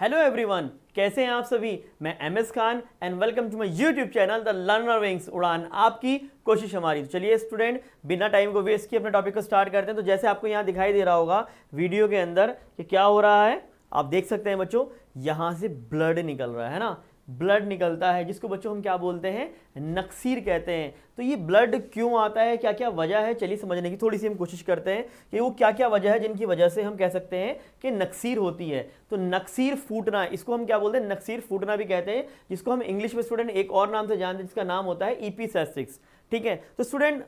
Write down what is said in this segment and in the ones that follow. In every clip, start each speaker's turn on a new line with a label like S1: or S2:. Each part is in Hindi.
S1: हेलो एवरीवन कैसे हैं आप सभी मैं M S Khan and welcome to my YouTube channel the learner wings उड़ान आपकी कोशिश हमारी तो चलिए स्टूडेंट बिना टाइम को वेस्ट किए अपने टॉपिक को स्टार्ट करते हैं तो जैसे आपको यहाँ दिखाई दे रहा होगा वीडियो के अंदर कि क्या हो रहा है आप देख सकते हैं बच्चों यहाँ से ब्लड निकल रहा है ना ब्लड निकलता है जिसको बच्चों हम क्या बोलते हैं नक्सीर कहते हैं तो ये ब्लड क्यों आता है क्या क्या वजह है चलिए समझने की थोड़ी सी हम कोशिश करते हैं कि वो क्या क्या वजह है जिनकी वजह से हम कह सकते हैं कि नक्सीर होती है तो नक्सीर फूटना इसको हम क्या बोलते हैं नक्सीर फूटना भी कहते हैं जिसको हम इंग्लिश में स्टूडेंट एक और नाम से जानते हैं जिसका नाम होता है ई e ठीक है तो स्टूडेंट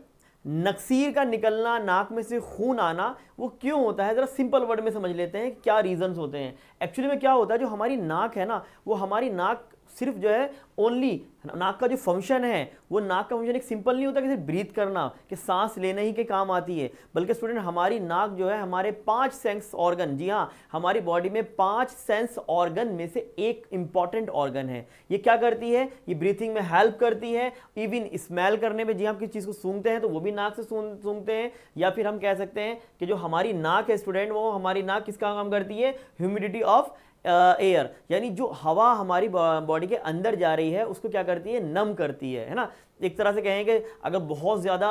S1: नक्सीर का निकलना नाक में से खून आना वो क्यों होता है ज़रा सिंपल वर्ड में समझ लेते हैं क्या रीजंस होते हैं एक्चुअली में क्या होता है जो हमारी नाक है ना वो हमारी नाक सिर्फ जो है ओनली नाक का जो फंक्शन है वो नाक का फंक्शन एक सिंपल नहीं होता कि सिर्फ ब्रीथ करना कि सांस लेने ही के काम आती है बल्कि स्टूडेंट हमारी नाक जो है हमारे पांच सेंस ऑर्गन जी हाँ हमारी बॉडी में पांच सेंस ऑर्गन में से एक इंपॉर्टेंट ऑर्गन है ये क्या करती है ये ब्रीथिंग में हेल्प करती है इवन स्मेल करने में जी हाँ, हम किसी चीज़ को सूंघते हैं तो वो भी नाक से सूंघते हैं या फिर हम कह सकते हैं कि जो हमारी नाक है स्टूडेंट वो हमारी नाक किसका काम करती है ह्यूमिडिटी ऑफ एयर यानी जो हवा हमारी बॉडी के अंदर जा रही है उसको क्या करती है नम करती है है ना एक तरह से कहें कि अगर बहुत ज़्यादा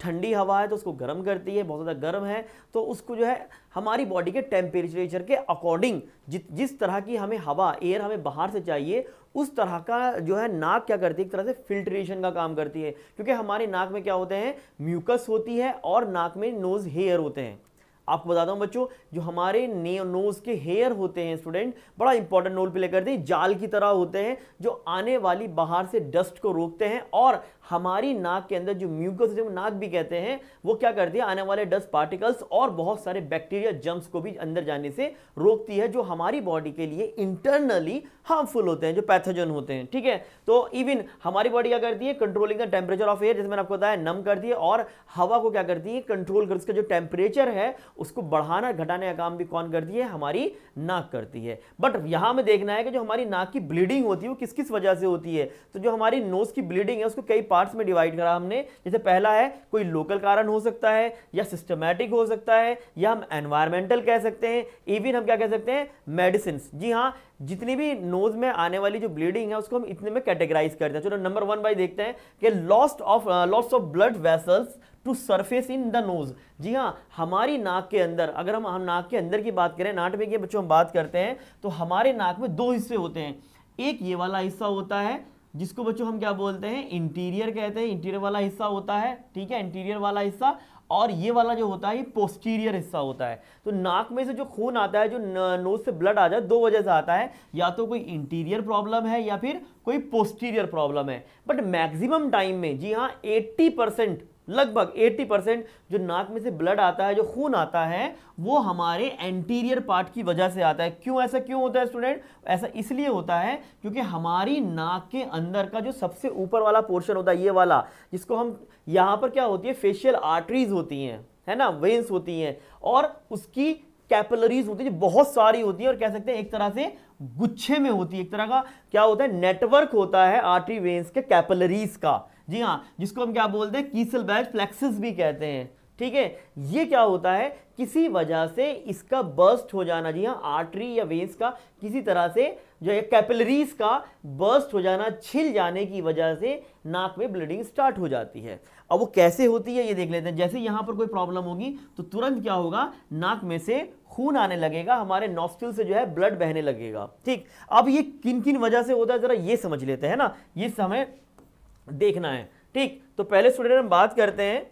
S1: ठंडी हवा है तो उसको गर्म करती है बहुत ज़्यादा गर्म है तो उसको जो है हमारी बॉडी के टेम्परेचर के अकॉर्डिंग जि, जिस तरह की हमें हवा एयर हमें बाहर से चाहिए उस तरह का जो है नाक क्या करती है एक तरह से फिल्ट्रेशन का काम करती है क्योंकि हमारे नाक में क्या होते हैं म्यूकस होती है और नाक में नोज़ हेयर होते हैं आपको बता दूं बच्चों जो हमारे ने नोज़ के हेयर होते हैं स्टूडेंट बड़ा इंपॉर्टेंट रोल प्ले करते हैं जाल की तरह होते हैं जो आने वाली बाहर से डस्ट को रोकते हैं और हमारी नाक के अंदर जो म्यूकस जिसको नाक भी कहते हैं वो क्या करती है आने वाले डस्ट पार्टिकल्स और बहुत सारे बैक्टीरिया जम्स को भी अंदर जाने से रोकती है जो हमारी बॉडी के लिए इंटरनली हार्मफुल होते हैं जो पैथोजन होते हैं ठीक है तो इवन हमारी बॉडी क्या करती है controlling the temperature of air जैसे मैंने आपको बताया नम करती है और हवा को क्या करती है कंट्रोल कर उसका जो टेम्परेचर है उसको बढ़ाना घटाने का काम भी कौन करती है हमारी नाक करती है बट यहाँ में देखना है कि जो हमारी नाक की ब्लीडिंग होती है वो किस किस वजह से होती है तो जो हमारी नोज़ की ब्लीडिंग है उसको कई पार्ट्स में डिवाइड करा हमने जैसे पहला है कोई लोकल कारण हो सकता है या सिस्टमेटिक हो सकता है या हम एनवायरमेंटल कह सकते हैं इवन हम क्या कह सकते हैं मेडिसिन जी हाँ जितनी भी नोज में आने वाली जो ब्लीडिंग है उसको हम इतने में कैटेगराइज करते हैं चलो नंबर वन बाई देखते हैं कि lost of loss of blood vessels to surface in the nose जी हाँ हमारी नाक के अंदर अगर हम हम नाक के अंदर की बात करें नाट में बच्चों हम बात करते हैं तो हमारे नाक में दो हिस्से होते हैं एक ये वाला हिस्सा होता है जिसको बच्चों हम क्या बोलते हैं इंटीरियर कहते हैं इंटीरियर वाला हिस्सा होता है ठीक है इंटीरियर वाला हिस्सा और ये वाला जो होता है ये पोस्टीरियर हिस्सा होता है तो नाक में से जो खून आता है जो नोज से ब्लड आ जाए दो वजह से आता है या तो कोई इंटीरियर प्रॉब्लम है या फिर कोई पोस्टीरियर प्रॉब्लम है बट मैक्सिमम टाइम में जी हाँ 80 परसेंट लगभग 80 परसेंट जो नाक में से ब्लड आता है जो खून आता है वो हमारे एंटीरियर पार्ट की वजह से आता है क्यों ऐसा क्यों होता है स्टूडेंट ऐसा इसलिए होता है क्योंकि हमारी नाक के अंदर का जो सबसे ऊपर वाला पोर्शन होता है ये वाला जिसको हम यहाँ पर क्या होती है फेशियल आर्टरीज होती हैं है ना वेन्स होती हैं और उसकी कैपलरीज होती है जो बहुत सारी होती है और कह सकते हैं एक तरह से गुच्छे में होती है एक तरह का क्या होता है नेटवर्क होता है आर्टरी वेन्स के कैपलरीज का जी हाँ जिसको हम क्या बोलते हैं कीसल बैच फ्लैक्सिस भी कहते हैं ठीक है ये क्या होता है किसी वजह से इसका बर्स्ट हो जाना जी हाँ आर्टरी या वेंस का किसी तरह से जो है कैपिलरीज का बर्स्ट हो जाना छिल जाने की वजह से नाक में ब्लीडिंग स्टार्ट हो जाती है अब वो कैसे होती है ये देख लेते हैं जैसे यहाँ पर कोई प्रॉब्लम होगी तो तुरंत क्या होगा नाक में से खून आने लगेगा हमारे नॉस्टल से जो है ब्लड बहने लगेगा ठीक अब ये किन किन वजह से होता है ज़रा ये समझ लेते हैं ना ये समय देखना है ठीक तो पहले स्टूडेंट हम बात करते हैं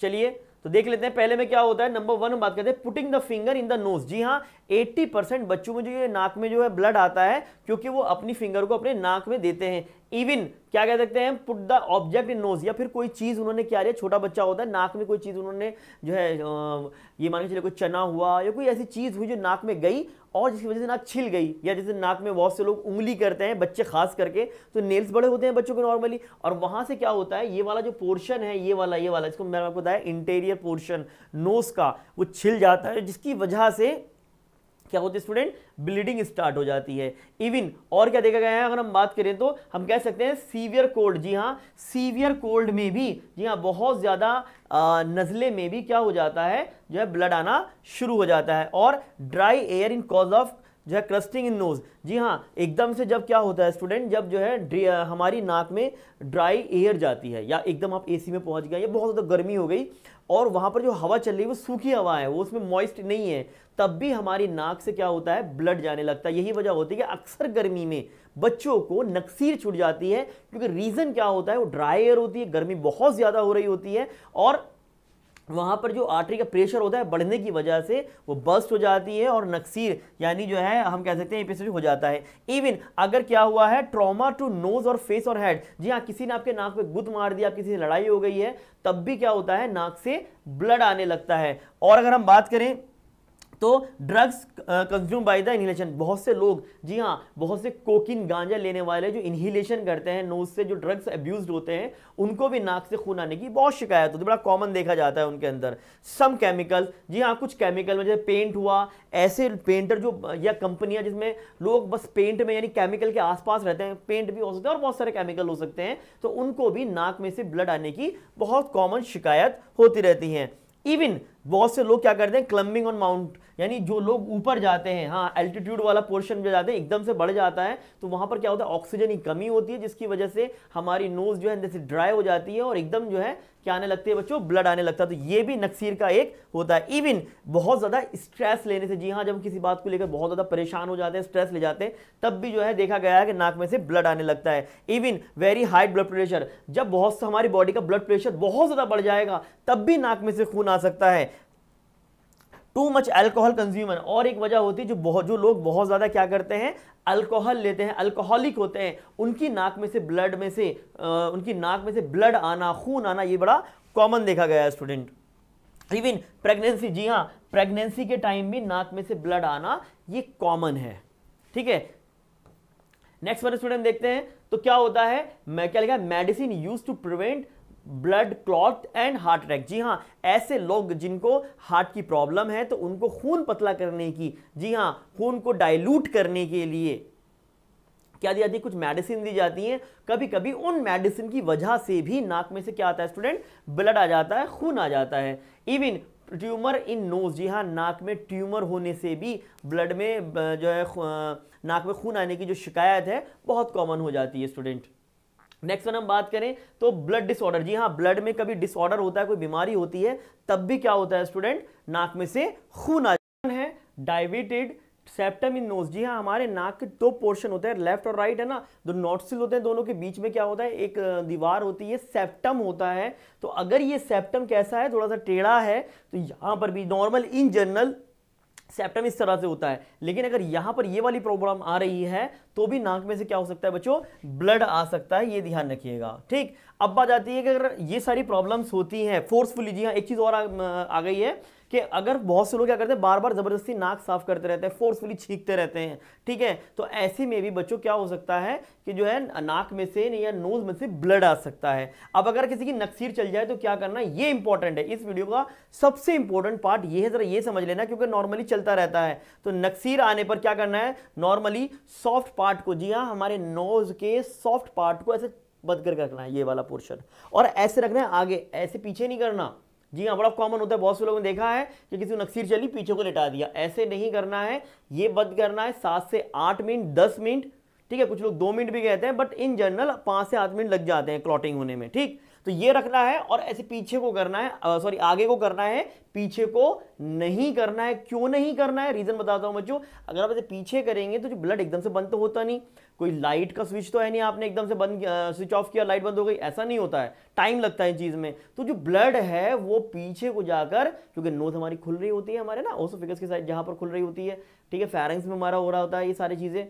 S1: चलिए तो देख लेते हैं पहले में क्या होता है नंबर वन हम बात करते हैं putting the finger in the nose जी हाँ 80 परसेंट बच्चों में जो ये नाक में जो है ब्लड आता है क्योंकि वो अपनी फिंगर को अपने नाक में देते हैं इवन क्या कह सकते हैं put the object in nose या फिर कोई चीज़ उन्होंने क्या रही है छोटा बच्चा होता है नाक में कोई चीज़ उन्होंने जो है ये मान के चले कोई चना हुआ या कोई ऐसी चीज़ हुई जो नाक में गई और जिसकी वजह से नाक छिल गई या जैसे नाक में बहुत से लोग उंगली करते हैं बच्चे खास करके तो नेल्स बड़े होते हैं बच्चों के नॉर्मली और वहां से क्या होता है ये वाला जो पोर्शन है ये वाला ये वाला इसको मैंने आपको बताया इंटीरियर पोर्शन नोज का वो छिल जाता है जिसकी वजह से क्या होती है स्टूडेंट ब्लीडिंग स्टार्ट हो जाती है इवन और क्या देखा गया है अगर हम बात करें तो हम कह सकते हैं सीवियर कोल्ड जी हाँ सीवियर कोल्ड में भी जी हाँ बहुत ज़्यादा नज़ले में भी क्या हो जाता है जो है ब्लड आना शुरू हो जाता है और dry air in cause of जो है क्रस्टिंग इन नोज़ जी हाँ एकदम से जब क्या होता है स्टूडेंट जब जो है हमारी नाक में ड्राई एयर जाती है या एकदम आप एसी में पहुंच गए या बहुत ज़्यादा गर्मी हो गई और वहाँ पर जो हवा चल रही है वो सूखी हवा है वो उसमें मॉइस्ट नहीं है तब भी हमारी नाक से क्या होता है ब्लड जाने लगता है यही वजह होती है कि अक्सर गर्मी में बच्चों को नक्सीर छूट जाती है क्योंकि रीज़न क्या होता है वो ड्राई एयर होती है गर्मी बहुत ज़्यादा हो रही होती है और वहाँ पर जो आर्टरी का प्रेशर होता है बढ़ने की वजह से वो बस्ट हो जाती है और नक्सीर यानी जो है हम कह सकते हैं हो जाता है इवन अगर क्या हुआ है ट्रॉमा टू नोज और फेस और हेड जी हाँ किसी ने आपके नाक पे गुद मार दिया किसी से लड़ाई हो गई है तब भी क्या होता है नाक से ब्लड आने लगता है और अगर हम बात करें तो drugs consume by the inhalation बहुत से लोग जी हाँ बहुत से कोकिन गांजा लेने वाले जो इनहेलेशन करते हैं नोज से जो ड्रग्स एब्यूज होते हैं उनको भी नाक से खून आने की बहुत शिकायत होती है बड़ा कॉमन देखा जाता है उनके अंदर सम केमिकल जी हाँ कुछ केमिकल में जैसे पेंट हुआ ऐसे पेंटर जो या कंपनियाँ जिसमें लोग बस पेंट में यानी केमिकल के आसपास रहते हैं पेंट भी हो सकता है और बहुत सारे केमिकल हो सकते हैं तो उनको भी नाक में से ब्लड आने की बहुत कॉमन शिकायत होती रहती है इवन बहुत से लोग क्या करते हैं क्लम्बिंग ऑन माउंट यानी जो लोग ऊपर जाते हैं हाँ एल्टीट्यूड वाला पोर्शन में जाते हैं एकदम से बढ़ जाता है तो वहाँ पर क्या होता है ऑक्सीजन की कमी होती है जिसकी वजह से हमारी नोज जो है जैसे ड्राई हो जाती है और एकदम जो है क्या आने लगते है बच्चों ब्लड आने लगता है तो ये भी नक्सीर का एक होता है इवन बहुत ज़्यादा स्ट्रेस लेने से जी हाँ जब किसी बात को लेकर बहुत ज़्यादा परेशान हो जाते हैं स्ट्रेस ले जाते हैं तब भी जो है देखा गया है कि नाक में से ब्लड आने लगता है even very high blood pressure जब बहुत हमारी बॉडी का ब्लड प्रेशर बहुत ज़्यादा बढ़ जाएगा तब भी नाक में से खून आ सकता है टू मच अल्कोहल कंज्यूमर और एक वजह होती है जो बहुत जो लोग बहुत ज़्यादा क्या करते हैं अल्कोहल लेते हैं अल्कोहलिक होते हैं उनकी नाक में से ब्लड में से आ, उनकी नाक में से ब्लड आना खून आना ये बड़ा कॉमन देखा गया है स्टूडेंट इवन प्रेगनेंसी जी हाँ प्रेगनेंसी के टाइम भी नाक में से ब्लड आना ये कॉमन है ठीक है नेक्स्ट वन स्टूडेंट देखते हैं तो क्या होता है मैं क्या लिखा है medicine use to prevent blood clot and heart attack जी हाँ ऐसे लोग जिनको हार्ट की प्रॉब्लम है तो उनको खून पतला करने की जी हाँ खून को डाइल्यूट करने के लिए क्या दी जाती है कुछ मेडिसिन दी जाती हैं कभी कभी उन मेडिसिन की वजह से भी नाक में से क्या आता है स्टूडेंट ब्लड आ जाता है खून आ जाता है इवन ट्यूमर इन नोज जी हाँ नाक में ट्यूमर होने से भी ब्लड में जो है नाक में खून आने की जो शिकायत है बहुत कॉमन हो जाती है स्टूडेंट नेक्स्ट वन हम बात करें तो ब्लड डिसऑर्डर जी हाँ ब्लड में कभी डिसऑर्डर होता है कोई बीमारी होती है तब भी क्या होता है स्टूडेंट नाक में से खून आ है डायबिटेड सेप्टम इन नोज जी हाँ हमारे नाक के दो पोर्शन होते हैं लेफ्ट और राइट है ना दो नोटसिल होते हैं दोनों के बीच में क्या होता है एक दीवार होती है सेप्टम होता है तो अगर ये सेप्टम कैसा है थोड़ा सा टेढ़ा है तो यहाँ पर भी नॉर्मल इन जनरल सेप्टम इस तरह से होता है लेकिन अगर यहां पर ये वाली प्रॉब्लम आ रही है तो भी नाक में से क्या हो सकता है बच्चों ब्लड आ सकता है ये ध्यान रखिएगा ठीक अब बात आती है कि अगर ये सारी प्रॉब्लम्स होती हैं फोर्सफुली जी हाँ एक चीज़ और आ, आ गई है कि अगर बहुत से लोग क्या करते हैं बार बार ज़बरदस्ती नाक साफ करते रहते हैं फोर्सफुली छींकते रहते हैं ठीक है तो ऐसे में भी बच्चों क्या हो सकता है कि जो है नाक में से या नोज में से ब्लड आ सकता है अब अगर किसी की नक्सीर चल जाए तो क्या करना ये इंपॉर्टेंट है इस वीडियो का सबसे इंपॉर्टेंट पार्ट ये है जरा ये समझ लेना क्योंकि नॉर्मली चलता रहता है तो नक्सीर आने पर क्या करना है नॉर्मली सॉफ्ट पार्ट को जी हाँ हमारे नोज के सॉफ्ट पार्ट को ऐसे बदकर रखना है ये वाला पोर्शन और ऐसे रखना है आगे ऐसे पीछे नहीं करना जी हाँ बड़ा कॉमन होता है बहुत से लोगों ने देखा है कि किसी को नक्सीर चली पीछे को लेटा दिया ऐसे नहीं करना है ये बंद करना है सात से आठ मिनट दस मिनट ठीक है कुछ लोग दो मिनट भी कहते हैं बट इन जनरल पाँच से आठ मिनट लग जाते हैं क्लॉटिंग होने में ठीक तो ये रखना है और ऐसे पीछे को करना है सॉरी आगे को करना है पीछे को नहीं करना है क्यों नहीं करना है रीज़न बताता हूं बच्चों अगर आप ऐसे पीछे करेंगे तो जो ब्लड एकदम से बंद तो होता नहीं कोई लाइट का स्विच तो है नहीं आपने एकदम से बंद स्विच ऑफ किया लाइट बंद हो गई ऐसा नहीं होता है टाइम लगता है चीज़ में तो जो ब्लड है वो पीछे को जाकर क्योंकि नोज हमारी खुल रही होती है हमारे ना ओसो फिगर्स के साइड जहां पर खुल रही होती है ठीक है फेरेंस में हमारा हो रहा होता है ये सारी चीज़ें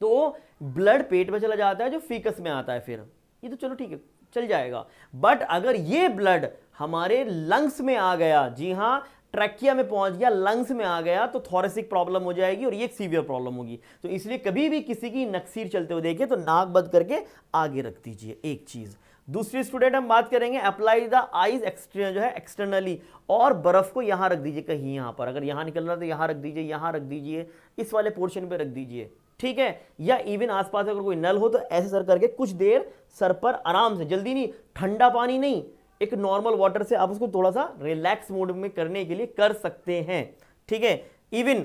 S1: तो ब्लड पेट में चला जाता है जो फीकस में आता है फिर ये तो चलो ठीक है चल जाएगा बट अगर ये ब्लड हमारे लंग्स में आ गया जी हाँ ट्रैकिया में पहुंच गया लंग्स में आ गया तो थॉरेसिक प्रॉब्लम हो जाएगी और ये एक सीवियर प्रॉब्लम होगी तो इसलिए कभी भी किसी की नक्सीर चलते हुए देखें तो नाक बंद करके आगे रख दीजिए एक चीज़ दूसरी स्टूडेंट हम बात करेंगे अप्लाई द आईज एक्सटर्नल जो है एक्सटर्नली और बर्फ़ को यहाँ रख दीजिए कहीं यहाँ पर अगर यहाँ निकल रहा है तो यहाँ रख दीजिए यहां रख दीजिए इस वाले पोर्शन पर रख दीजिए ठीक है या इवन आसपास अगर कोई नल हो तो ऐसे सर करके कुछ देर सर पर आराम से जल्दी नहीं ठंडा पानी नहीं एक नॉर्मल वाटर से आप उसको थोड़ा सा रिलैक्स मोड में करने के लिए कर सकते हैं ठीक है इवन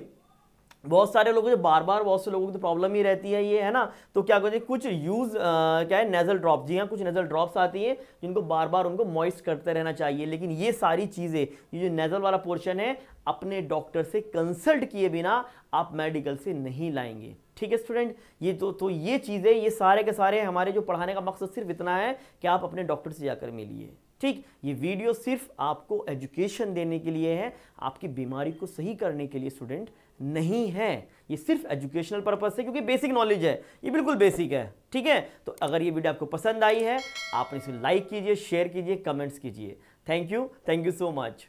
S1: बहुत सारे लोगों जो बार बार बहुत से लोगों की तो प्रॉब्लम ही रहती है ये है ना तो क्या कहते हैं कुछ यूज़ क्या है नेजल ड्रॉप जी हाँ कुछ नेजल ड्रॉप्स आती हैं जिनको बार बार उनको मॉइस्ट करते रहना चाहिए लेकिन ये सारी चीज़ें ये जो नेजल वाला पोर्शन है अपने डॉक्टर से कंसल्ट किए बिना आप मेडिकल से नहीं लाएंगे ठीक है स्टूडेंट ये तो तो ये चीज़ें ये सारे के सारे हमारे जो पढ़ाने का मकसद सिर्फ इतना है कि आप अपने डॉक्टर से जाकर मिलिए ठीक ये वीडियो सिर्फ आपको एजुकेशन देने के लिए है आपकी बीमारी को सही करने के लिए स्टूडेंट नहीं है ये सिर्फ एजुकेशनल पर्पज से क्योंकि बेसिक नॉलेज है ये बिल्कुल बेसिक है ठीक है तो अगर ये वीडियो आपको पसंद आई है आप इसे लाइक कीजिए शेयर कीजिए कमेंट्स कीजिए thank you thank you so much